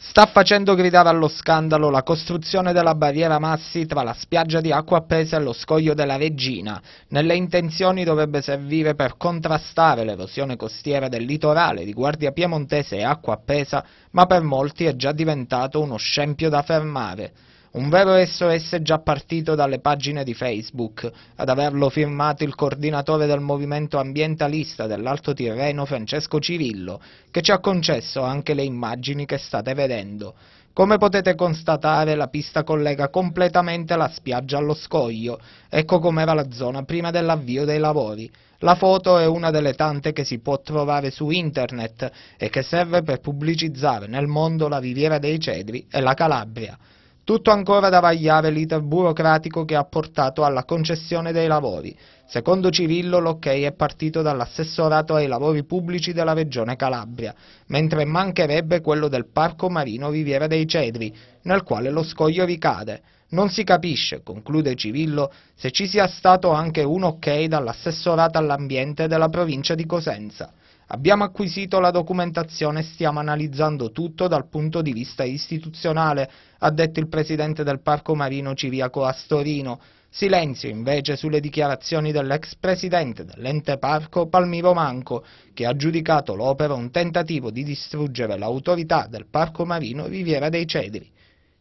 Sta facendo gridare allo scandalo la costruzione della barriera massi tra la spiaggia di acqua appesa e lo scoglio della Regina. Nelle intenzioni dovrebbe servire per contrastare l'erosione costiera del litorale di Guardia Piemontese e acqua appesa, ma per molti è già diventato uno scempio da fermare. Un vero SOS già partito dalle pagine di Facebook, ad averlo firmato il coordinatore del movimento ambientalista dell'Alto Tirreno Francesco Cirillo, che ci ha concesso anche le immagini che state vedendo. Come potete constatare la pista collega completamente la spiaggia allo scoglio, ecco com'era la zona prima dell'avvio dei lavori. La foto è una delle tante che si può trovare su internet e che serve per pubblicizzare nel mondo la Riviera dei Cedri e la Calabria. Tutto ancora da vagliare l'iter burocratico che ha portato alla concessione dei lavori. Secondo Cirillo l'ok è partito dall'assessorato ai lavori pubblici della regione Calabria, mentre mancherebbe quello del Parco Marino Riviera dei Cedri, nel quale lo scoglio ricade. Non si capisce, conclude Civillo, se ci sia stato anche un ok dall'assessorato all'ambiente della provincia di Cosenza. Abbiamo acquisito la documentazione e stiamo analizzando tutto dal punto di vista istituzionale, ha detto il presidente del Parco Marino Civiaco Astorino. Silenzio invece sulle dichiarazioni dell'ex presidente dell'ente parco Palmiro Manco, che ha giudicato l'opera un tentativo di distruggere l'autorità del Parco Marino Riviera dei Cedri.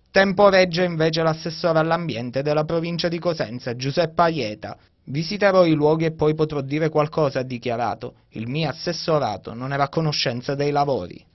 Tempo regge invece l'assessore all'ambiente della provincia di Cosenza Giuseppe Aieta, Visiterò i luoghi e poi potrò dire qualcosa, ha dichiarato. Il mio assessorato non era a conoscenza dei lavori.